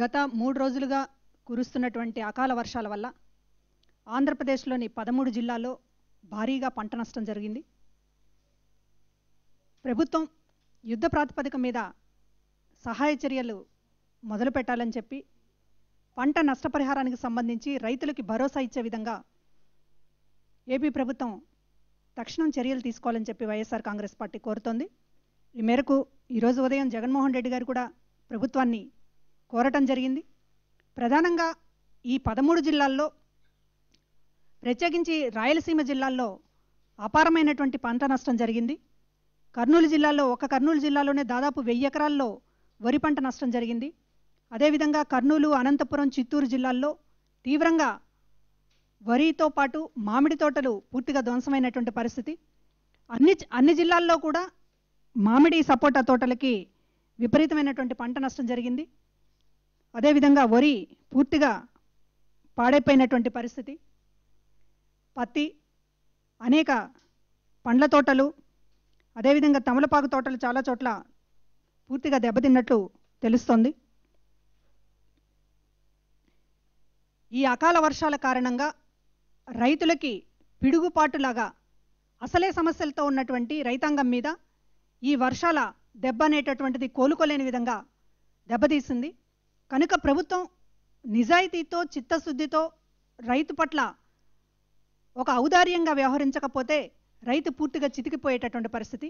గత మూడు రోజులుగా కురుస్తున్నటువంటి అకాల వర్షాల వల్ల ఆంధ్రప్రదేశ్లోని పదమూడు జిల్లాల్లో భారీగా పంట నష్టం జరిగింది ప్రభుత్వం యుద్ధ ప్రాతిపదిక మీద సహాయ చర్యలు మొదలు పెట్టాలని చెప్పి పంట నష్టపరిహారానికి సంబంధించి రైతులకి భరోసా ఇచ్చే విధంగా ఏపీ ప్రభుత్వం తక్షణం చర్యలు తీసుకోవాలని చెప్పి వైఎస్ఆర్ కాంగ్రెస్ పార్టీ కోరుతోంది ఈ మేరకు ఈరోజు ఉదయం జగన్మోహన్ రెడ్డి గారు కూడా ప్రభుత్వాన్ని కోరటం జరిగింది ప్రధానంగా ఈ పదమూడు జిల్లాల్లో ప్రత్యేకించి రాయలసీమ జిల్లాల్లో అపారమైనటువంటి పంట నష్టం జరిగింది కర్నూలు జిల్లాలో ఒక కర్నూలు జిల్లాలోనే దాదాపు వెయ్యి ఎకరాల్లో వరి పంట నష్టం జరిగింది అదేవిధంగా కర్నూలు అనంతపురం చిత్తూరు జిల్లాల్లో తీవ్రంగా వరితో పాటు మామిడి తోటలు పూర్తిగా ధ్వంసమైనటువంటి పరిస్థితి అన్ని అన్ని జిల్లాల్లో కూడా మామిడి సపోటా తోటలకి విపరీతమైనటువంటి పంట నష్టం జరిగింది అదేవిధంగా వరి పూర్తిగా పాడైపోయినటువంటి పరిస్థితి పత్తి అనేక పండ్ల తోటలు అదేవిధంగా తమలపాకు తోటలు చాలా చోట్ల పూర్తిగా దెబ్బతిన్నట్లు తెలుస్తోంది ఈ అకాల వర్షాల కారణంగా రైతులకి పిడుగుపాటులాగా అసలే సమస్యలతో ఉన్నటువంటి రైతాంగం మీద ఈ వర్షాల దెబ్బ అనేటటువంటిది కోలుకోలేని విధంగా దెబ్బతీసింది కనుక ప్రభుత్వం నిజాయితీతో చిత్తశుద్ధితో రైతు పట్ల ఒక ఔదార్యంగా వ్యవహరించకపోతే రైతు పూర్తిగా చితికిపోయేటటువంటి పరిస్థితి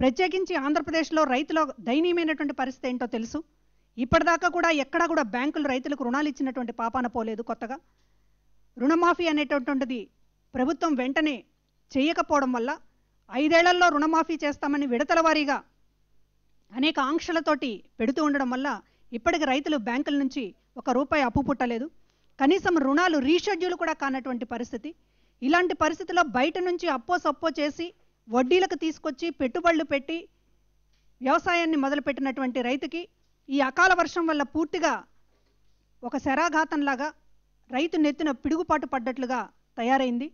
ప్రత్యేకించి ఆంధ్రప్రదేశ్లో రైతులో దయనీయమైనటువంటి పరిస్థితి ఏంటో తెలుసు ఇప్పటిదాకా కూడా ఎక్కడా కూడా బ్యాంకులు రైతులకు రుణాలు ఇచ్చినటువంటి పాపాన పోలేదు కొత్తగా రుణమాఫీ అనేటటువంటిది ప్రభుత్వం వెంటనే చేయకపోవడం వల్ల ఐదేళ్లలో రుణమాఫీ చేస్తామని విడతల వారీగా అనేక ఆంక్షలతోటి పెడుతూ ఉండడం వల్ల ఇప్పటికి రైతులు బ్యాంకుల నుంచి ఒక రూపాయి అప్పు పుట్టలేదు కనీసం రుణాలు రీషెడ్యూల్ కూడా కానటువంటి పరిస్థితి ఇలాంటి పరిస్థితిలో బయట నుంచి అప్పో సప్పో చేసి వడ్డీలకు తీసుకొచ్చి పెట్టుబడులు పెట్టి వ్యవసాయాన్ని మొదలుపెట్టినటువంటి రైతుకి ఈ అకాల వర్షం వల్ల పూర్తిగా ఒక శరాఘాతంలాగా రైతు నెత్తిన పిడుగుపాటు పడ్డట్లుగా తయారైంది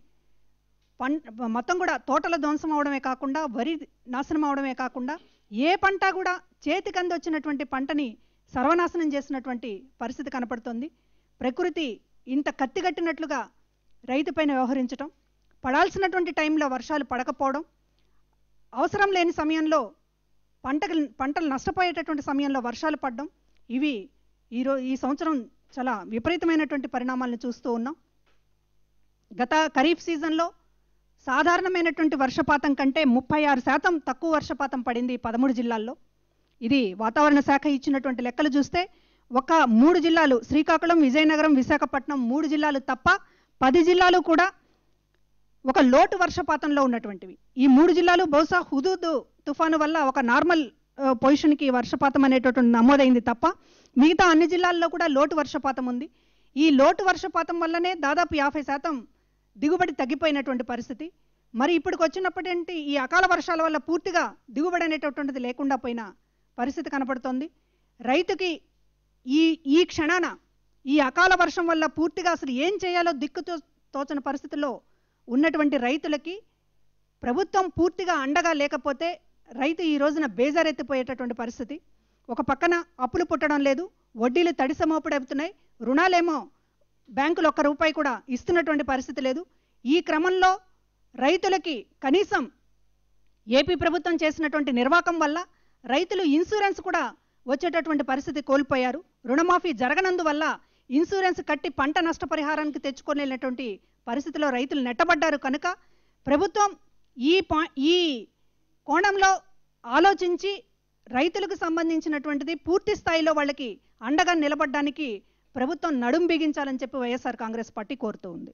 పం మొత్తం కూడా తోటల ధ్వంసం అవడమే కాకుండా వరి నాశనం అవడమే కాకుండా ఏ పంట కూడా వచ్చినటువంటి పంటని సర్వనాశనం చేసినటువంటి పరిస్థితి కనపడుతోంది ప్రకృతి ఇంత కత్తిగట్టినట్లుగా రైతుపైన వ్యవహరించడం పడాల్సినటువంటి టైంలో వర్షాలు పడకపోవడం అవసరం లేని సమయంలో పంటలు పంటలు నష్టపోయేటటువంటి సమయంలో వర్షాలు పడడం ఇవి ఈరో ఈ సంవత్సరం చాలా విపరీతమైనటువంటి పరిణామాలను చూస్తూ ఉన్నాం గత ఖరీఫ్ సీజన్లో సాధారణమైనటువంటి వర్షపాతం కంటే ముప్పై ఆరు శాతం తక్కువ వర్షపాతం పడింది పదమూడు జిల్లాల్లో ఇది వాతావరణ శాఖ ఇచ్చినటువంటి లెక్కలు చూస్తే ఒక మూడు జిల్లాలు శ్రీకాకుళం విజయనగరం విశాఖపట్నం మూడు జిల్లాలు తప్ప పది జిల్లాలు కూడా ఒక లోటు వర్షపాతంలో ఉన్నటువంటివి ఈ మూడు జిల్లాలు బహుశా హుదూదు తుఫాను వల్ల ఒక నార్మల్ పొజిషన్కి వర్షపాతం అనేటటువంటి నమోదైంది తప్ప మిగతా అన్ని జిల్లాల్లో కూడా లోటు వర్షపాతం ఉంది ఈ లోటు వర్షపాతం వల్లనే దాదాపు యాభై శాతం దిగుబడి తగ్గిపోయినటువంటి పరిస్థితి మరి ఇప్పటికి వచ్చినప్పటి ఈ అకాల వర్షాల వల్ల పూర్తిగా దిగుబడి అనేటటువంటిది లేకుండా పోయినా పరిస్థితి కనపడుతోంది రైతుకి ఈ ఈ క్షణాన ఈ అకాల వర్షం వల్ల పూర్తిగా అసలు ఏం చేయాలో దిక్కుతో తోచని పరిస్థితుల్లో ఉన్నటువంటి రైతులకి ప్రభుత్వం పూర్తిగా అండగా లేకపోతే రైతు ఈ రోజున బేజారెత్తిపోయేటటువంటి పరిస్థితి ఒక పక్కన అప్పులు పుట్టడం లేదు వడ్డీలు తడిసమోపుడవుతున్నాయి రుణాలేమో బ్యాంకులు ఒక్క రూపాయి కూడా ఇస్తున్నటువంటి పరిస్థితి లేదు ఈ క్రమంలో రైతులకి కనీసం ఏపీ ప్రభుత్వం చేసినటువంటి నిర్వాకం వల్ల రైతులు ఇన్సూరెన్స్ కూడా వచ్చేటటువంటి పరిస్థితి కోల్పోయారు రుణమాఫీ జరగనందువల్ల ఇన్సూరెన్స్ కట్టి పంట నష్టపరిహారానికి తెచ్చుకొని పరిస్థితిలో రైతులు నెట్టబడ్డారు కనుక ప్రభుత్వం ఈ పా ఈ కోణంలో ఆలోచించి రైతులకు సంబంధించినటువంటిది పూర్తి స్థాయిలో వాళ్ళకి అండగా నిలబడడానికి ప్రభుత్వం నడుం బిగించాలని చెప్పి వైఎస్ఆర్ కాంగ్రెస్ పార్టీ కోరుతూ ఉంది